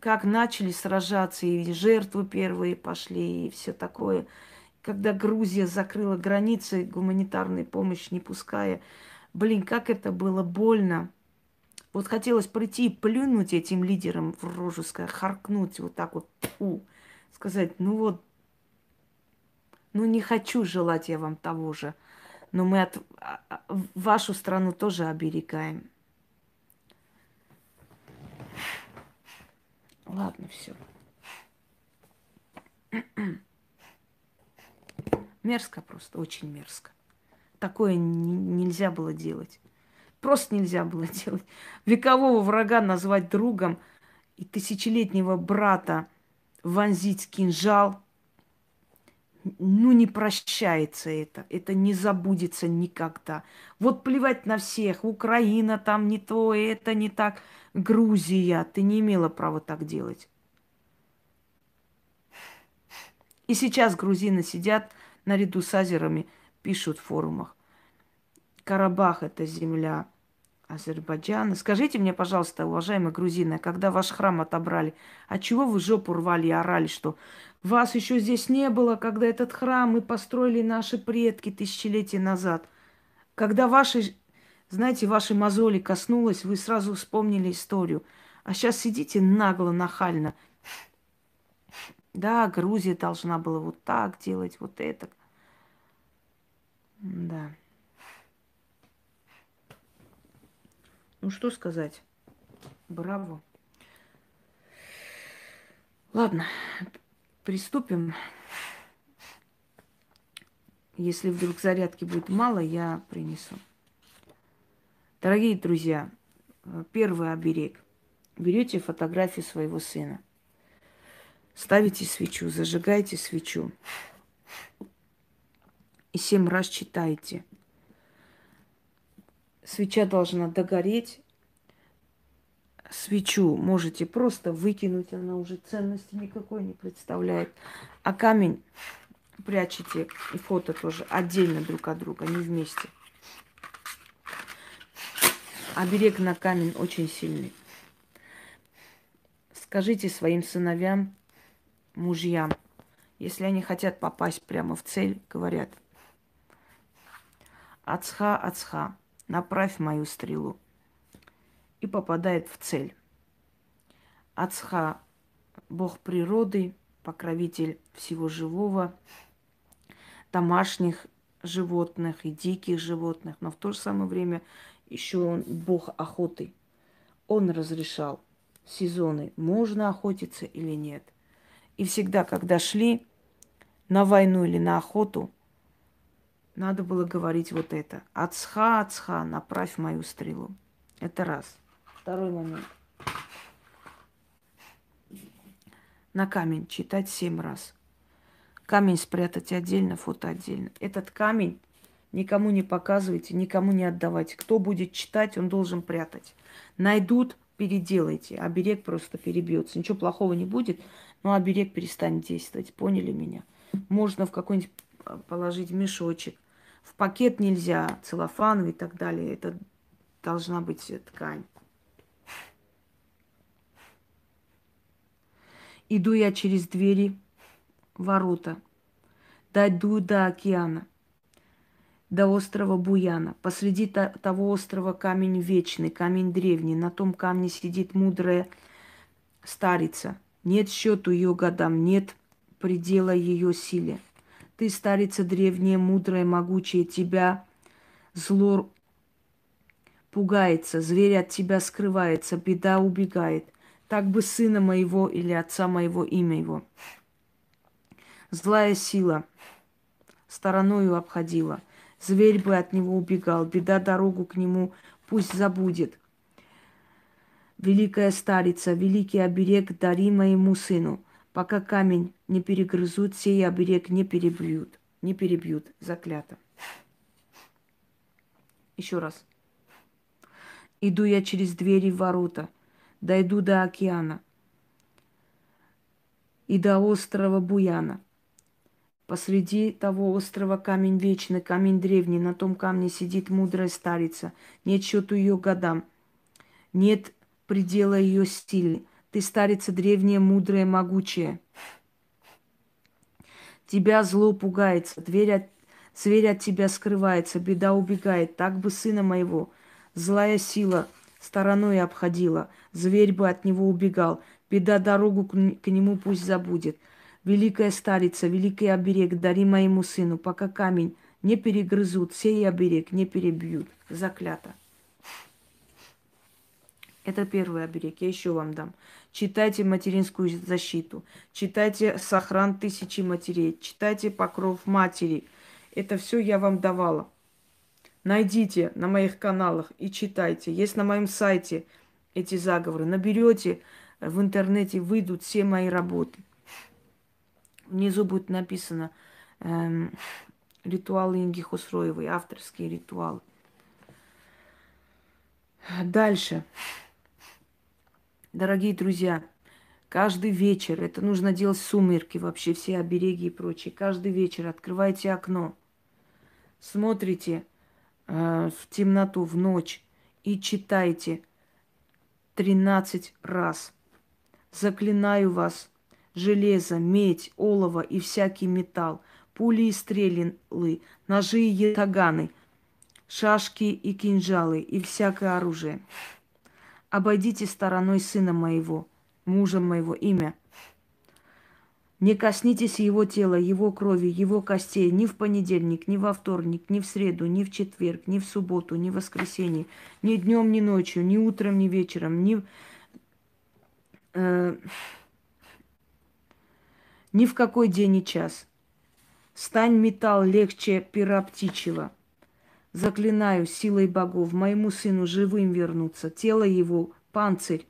A: как начали сражаться, и жертвы первые пошли, и все такое. Когда Грузия закрыла границы, гуманитарной помощи не пуская, блин, как это было больно. Вот хотелось прийти и плюнуть этим лидерам в рожу, сказать, харкнуть вот так вот. Фу сказать, ну вот, ну не хочу желать я вам того же, но мы от, а, а, вашу страну тоже оберегаем. Ладно, все. Мерзко просто, очень мерзко. Такое нельзя было делать. Просто нельзя было делать. Векового врага назвать другом и тысячелетнего брата – вонзить кинжал, ну не прощается это, это не забудется никогда. Вот плевать на всех, Украина там не то, это не так, Грузия, ты не имела права так делать. И сейчас грузины сидят наряду с азерами, пишут в форумах. Карабах – это земля Азербайджана. Скажите мне, пожалуйста, уважаемые грузины, а когда ваш храм отобрали, а чего вы жопу рвали и орали, что вас еще здесь не было, когда этот храм мы построили наши предки тысячелетия назад? Когда ваши, знаете, ваши мозоли коснулось, вы сразу вспомнили историю. А сейчас сидите нагло, нахально. Да, Грузия должна была вот так делать, вот это. Да. Ну что сказать? Браво. Ладно, приступим. Если вдруг зарядки будет мало, я принесу. Дорогие друзья, первый оберег. Берете фотографию своего сына. Ставите свечу, зажигаете свечу. И семь раз читаете – Свеча должна догореть. Свечу можете просто выкинуть, она уже ценности никакой не представляет. А камень прячете и фото тоже отдельно друг от друга, не вместе. Оберег на камень очень сильный. Скажите своим сыновьям, мужьям, если они хотят попасть прямо в цель, говорят, Ацха, Ацха направь мою стрелу. И попадает в цель. Ацха – бог природы, покровитель всего живого, домашних животных и диких животных, но в то же самое время еще он бог охоты. Он разрешал сезоны, можно охотиться или нет. И всегда, когда шли на войну или на охоту – надо было говорить вот это. Ацха, ацха, направь мою стрелу. Это раз. Второй момент. На камень читать семь раз. Камень спрятать отдельно, фото отдельно. Этот камень никому не показывайте, никому не отдавайте. Кто будет читать, он должен прятать. Найдут, переделайте. А оберег просто перебьется. Ничего плохого не будет, но оберег перестанет действовать. Поняли меня? Можно в какой-нибудь а, положить мешочек – в пакет нельзя, целлофановый и так далее. Это должна быть ткань. Иду я через двери, ворота, дойду до океана, до острова Буяна. Посреди того острова камень вечный, камень древний. На том камне сидит мудрая старица. Нет счету ее годам, нет предела ее силе. Ты, старица древняя, мудрая, могучая, тебя зло пугается, зверь от тебя скрывается, беда убегает. Так бы сына моего или отца моего имя его. Злая сила стороною обходила. Зверь бы от него убегал, беда дорогу к нему пусть забудет. Великая старица, великий оберег дари моему сыну – пока камень не перегрызут, сей оберег не перебьют, не перебьют, заклято. Еще раз. Иду я через двери ворота, дойду до океана и до острова Буяна. Посреди того острова камень вечный, камень древний, на том камне сидит мудрая старица, нет счету ее годам, нет предела ее силы. Ты старица древняя, мудрая, могучая. Тебя зло пугается, дверь от... зверь от тебя скрывается, беда убегает. Так бы сына моего злая сила стороной обходила, зверь бы от него убегал. Беда дорогу к, к нему пусть забудет. Великая старица, великий оберег, дари моему сыну, пока камень не перегрызут, сей оберег не перебьют. Заклято. Это первый оберег, я еще вам дам читайте материнскую защиту, читайте сохран тысячи матерей, читайте покров матери. Это все я вам давала. Найдите на моих каналах и читайте. Есть на моем сайте эти заговоры. Наберете в интернете, выйдут все мои работы. Внизу будет написано эм, ритуалы Инги Хусроевой, авторские ритуалы. Дальше. Дорогие друзья, каждый вечер, это нужно делать сумерки вообще, все обереги и прочее, каждый вечер открывайте окно, смотрите э, в темноту, в ночь и читайте 13 раз. Заклинаю вас, железо, медь, олово и всякий металл, пули и стрелы, ножи и ятаганы, шашки и кинжалы и всякое оружие – обойдите стороной сына моего, мужа моего имя. Не коснитесь его тела, его крови, его костей ни в понедельник, ни во вторник, ни в среду, ни в четверг, ни в субботу, ни в воскресенье, ни днем, ни ночью, ни утром, ни вечером, ни, э, ни в какой день и час. Стань металл легче пера птичьего – Заклинаю силой богов, моему сыну живым вернуться, тело его, панцирь.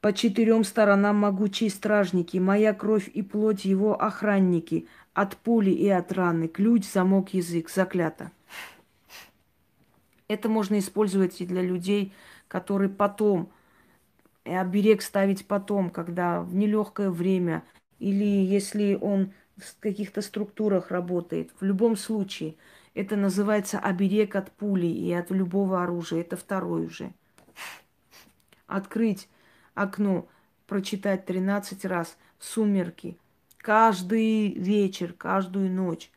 A: По четырем сторонам могучие стражники, моя кровь и плоть его охранники, от пули и от раны, ключ, замок, язык, заклято. Это можно использовать и для людей, которые потом, и э, оберег ставить потом, когда в нелегкое время, или если он в каких-то структурах работает. В любом случае – это называется оберег от пули и от любого оружия. Это второй уже. Открыть окно, прочитать 13 раз в сумерки. Каждый вечер, каждую ночь.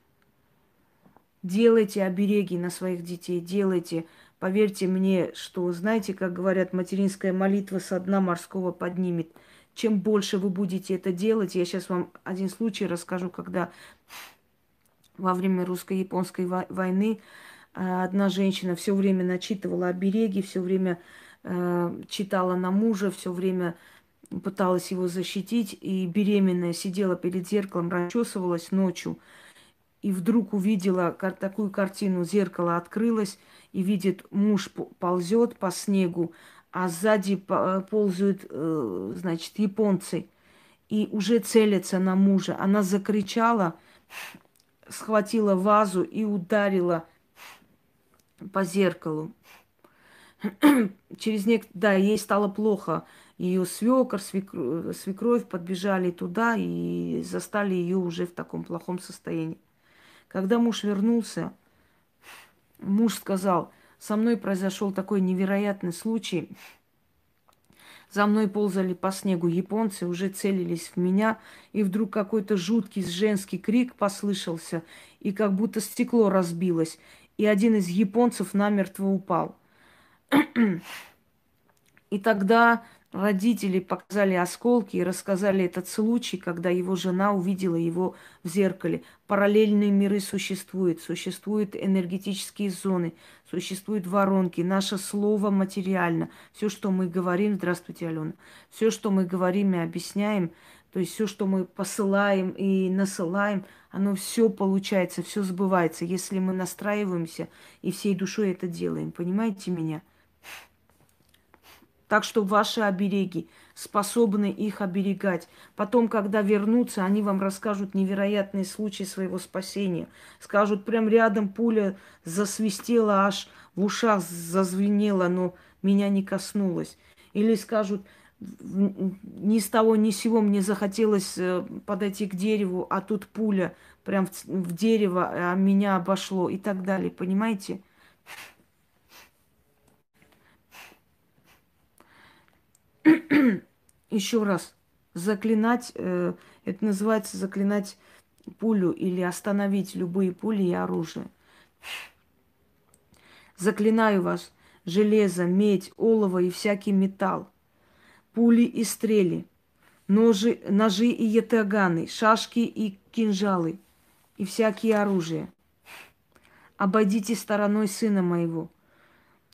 A: Делайте обереги на своих детей, делайте. Поверьте мне, что, знаете, как говорят, материнская молитва со дна морского поднимет. Чем больше вы будете это делать, я сейчас вам один случай расскажу, когда во время русско-японской войны а, одна женщина все время начитывала обереги, все время э, читала на мужа, все время пыталась его защитить, и беременная сидела перед зеркалом, расчесывалась ночью, и вдруг увидела такую картину, зеркало открылось, и видит, муж ползет по снегу, а сзади э, ползают, э, значит, японцы, и уже целятся на мужа. Она закричала, схватила вазу и ударила по зеркалу. Через нек... Да, ей стало плохо. Ее свекор, свекр... свекровь подбежали туда и застали ее уже в таком плохом состоянии. Когда муж вернулся, муж сказал, со мной произошел такой невероятный случай – за мной ползали по снегу японцы, уже целились в меня, и вдруг какой-то жуткий женский крик послышался, и как будто стекло разбилось, и один из японцев намертво упал. и тогда Родители показали осколки и рассказали этот случай, когда его жена увидела его в зеркале. Параллельные миры существуют, существуют энергетические зоны, существуют воронки. Наше слово материально. Все, что мы говорим, здравствуйте, Алена, все, что мы говорим и объясняем, то есть все, что мы посылаем и насылаем, оно все получается, все сбывается, если мы настраиваемся и всей душой это делаем. Понимаете меня? так что ваши обереги способны их оберегать. Потом, когда вернутся, они вам расскажут невероятные случаи своего спасения. Скажут, прям рядом пуля засвистела, аж в ушах зазвенела, но меня не коснулась. Или скажут, ни с того, ни с сего мне захотелось э, подойти к дереву, а тут пуля прям в, дерево, а меня обошло и так далее. Понимаете? еще раз, заклинать, э, это называется заклинать пулю или остановить любые пули и оружие. Заклинаю вас, железо, медь, олово и всякий металл, пули и стрели, ножи, ножи и ятаганы, шашки и кинжалы и всякие оружия. Обойдите стороной сына моего,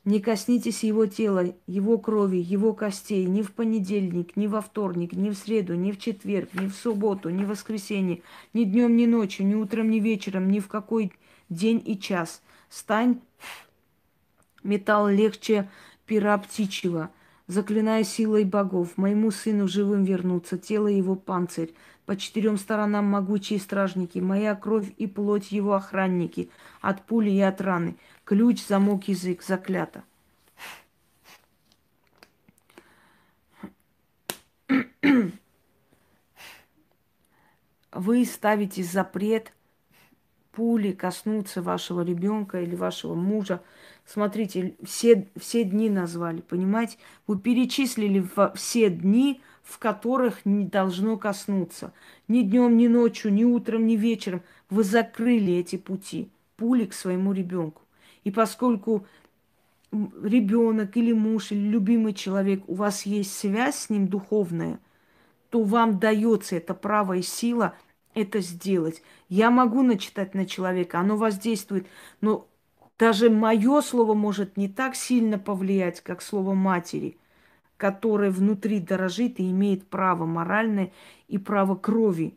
A: не коснитесь его тела, его крови, его костей ни в понедельник, ни во вторник, ни в среду, ни в четверг, ни в субботу, ни в воскресенье, ни днем, ни ночью, ни утром, ни вечером, ни в какой день и час. Стань металл легче пера птичьего. заклиная силой богов, моему сыну живым вернуться, тело его панцирь. По четырем сторонам могучие стражники, моя кровь и плоть его охранники, от пули и от раны – Ключ, замок, язык, заклято. Вы ставите запрет пули коснуться вашего ребенка или вашего мужа. Смотрите, все, все дни назвали, понимаете? Вы перечислили все дни, в которых не должно коснуться. Ни днем, ни ночью, ни утром, ни вечером. Вы закрыли эти пути пули к своему ребенку. И поскольку ребенок или муж, или любимый человек, у вас есть связь с ним духовная, то вам дается это право и сила это сделать. Я могу начитать на человека, оно воздействует, но даже мое слово может не так сильно повлиять, как слово матери, которое внутри дорожит и имеет право моральное и право крови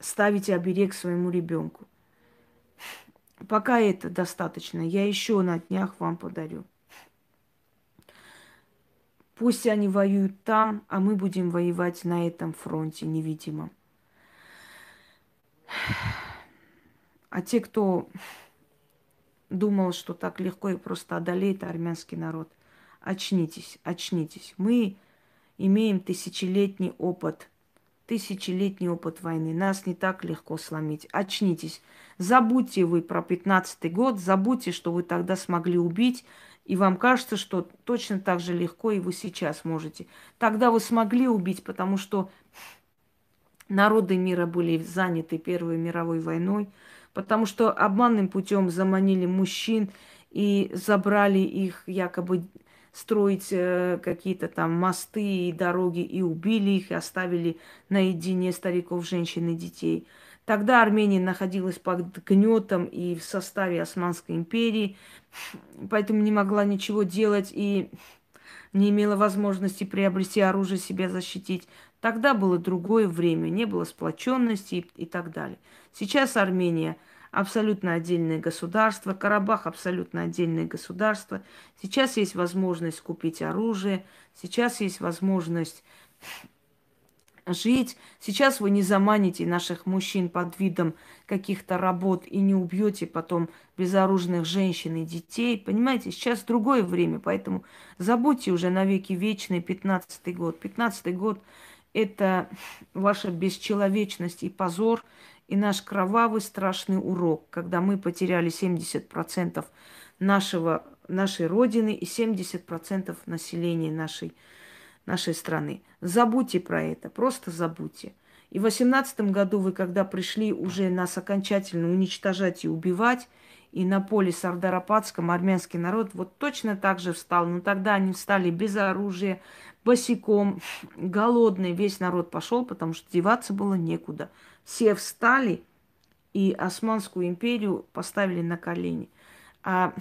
A: ставить оберег своему ребенку. Пока это достаточно. Я еще на днях вам подарю. Пусть они воюют там, а мы будем воевать на этом фронте невидимом. А те, кто думал, что так легко и просто одолеет армянский народ, очнитесь, очнитесь. Мы имеем тысячелетний опыт – тысячелетний опыт войны. Нас не так легко сломить. Очнитесь. Забудьте вы про 15-й год, забудьте, что вы тогда смогли убить, и вам кажется, что точно так же легко и вы сейчас можете. Тогда вы смогли убить, потому что народы мира были заняты Первой мировой войной, потому что обманным путем заманили мужчин и забрали их якобы строить э, какие-то там мосты и дороги, и убили их, и оставили наедине стариков, женщин и детей. Тогда Армения находилась под гнетом и в составе Османской империи, поэтому не могла ничего делать и не имела возможности приобрести оружие, себя защитить. Тогда было другое время, не было сплоченности и, и так далее. Сейчас Армения – абсолютно отдельное государство, Карабах абсолютно отдельное государство. Сейчас есть возможность купить оружие, сейчас есть возможность жить. Сейчас вы не заманите наших мужчин под видом каких-то работ и не убьете потом безоружных женщин и детей. Понимаете, сейчас другое время, поэтому забудьте уже навеки вечный 15-й год. 15-й год – это ваша бесчеловечность и позор, и наш кровавый страшный урок, когда мы потеряли 70% нашего, нашей Родины и 70% населения нашей, нашей страны. Забудьте про это, просто забудьте. И в 2018 году вы, когда пришли уже нас окончательно уничтожать и убивать – и на поле Сардаропадском армянский народ вот точно так же встал. Но тогда они встали без оружия, босиком, голодный. Весь народ пошел, потому что деваться было некуда. Все встали и Османскую империю поставили на колени. А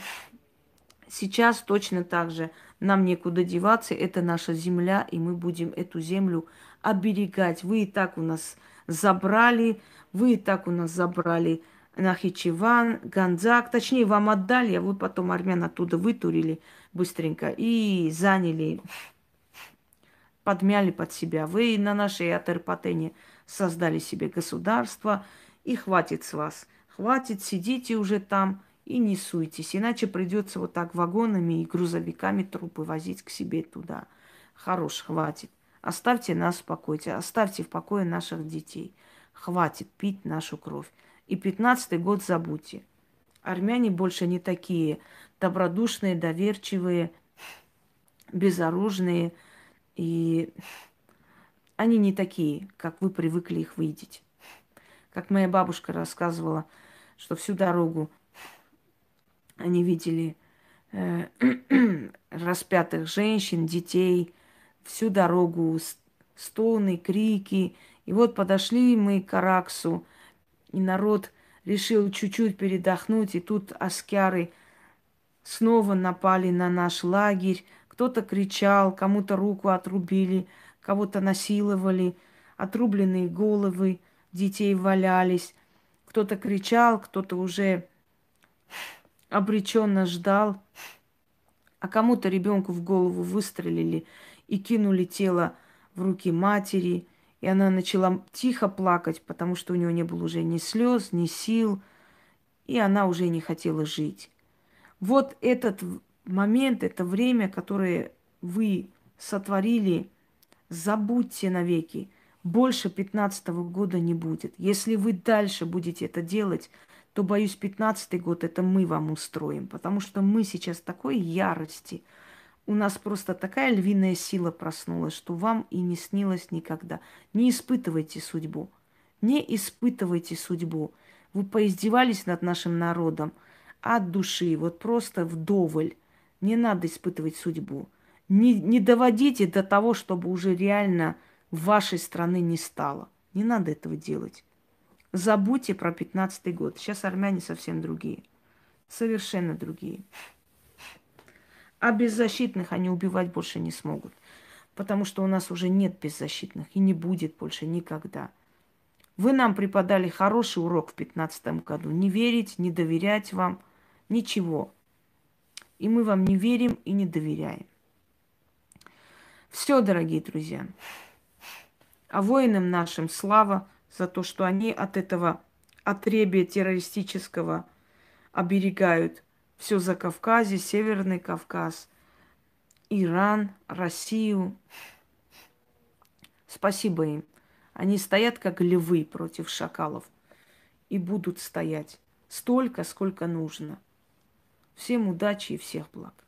A: сейчас точно так же нам некуда деваться. Это наша земля, и мы будем эту землю оберегать. Вы и так у нас забрали, вы и так у нас забрали – Нахичеван, Ганзак. Точнее, вам отдали, а вы потом армян оттуда вытурили быстренько и заняли, подмяли под себя. Вы на нашей Атерпатене создали себе государство, и хватит с вас. Хватит, сидите уже там и не суйтесь, иначе придется вот так вагонами и грузовиками трупы возить к себе туда. Хорош, хватит. Оставьте нас в покое, оставьте в покое наших детей. Хватит пить нашу кровь и пятнадцатый год забудьте. Армяне больше не такие добродушные, доверчивые, безоружные, и они не такие, как вы привыкли их видеть. Как моя бабушка рассказывала, что всю дорогу они видели э, распятых женщин, детей, всю дорогу стоны, крики. И вот подошли мы к Араксу, и народ решил чуть-чуть передохнуть, и тут аскяры снова напали на наш лагерь. Кто-то кричал, кому-то руку отрубили, кого-то насиловали, отрубленные головы детей валялись. Кто-то кричал, кто-то уже обреченно ждал, а кому-то ребенку в голову выстрелили и кинули тело в руки матери – и она начала тихо плакать, потому что у нее не было уже ни слез, ни сил, и она уже не хотела жить. Вот этот момент, это время, которое вы сотворили, забудьте навеки. Больше 15 -го года не будет. Если вы дальше будете это делать, то, боюсь, 15 год это мы вам устроим, потому что мы сейчас такой ярости – у нас просто такая львиная сила проснулась, что вам и не снилось никогда. Не испытывайте судьбу. Не испытывайте судьбу. Вы поиздевались над нашим народом от души, вот просто вдоволь. Не надо испытывать судьбу. Не, не доводите до того, чтобы уже реально вашей страны не стало. Не надо этого делать. Забудьте про 15 год. Сейчас армяне совсем другие. Совершенно другие. А беззащитных они убивать больше не смогут. Потому что у нас уже нет беззащитных и не будет больше никогда. Вы нам преподали хороший урок в 15 году. Не верить, не доверять вам, ничего. И мы вам не верим и не доверяем. Все, дорогие друзья. А воинам нашим слава за то, что они от этого отребия террористического оберегают – все за Кавказе, Северный Кавказ, Иран, Россию. Спасибо им. Они стоят как львы против шакалов и будут стоять столько, сколько нужно. Всем удачи и всех благ.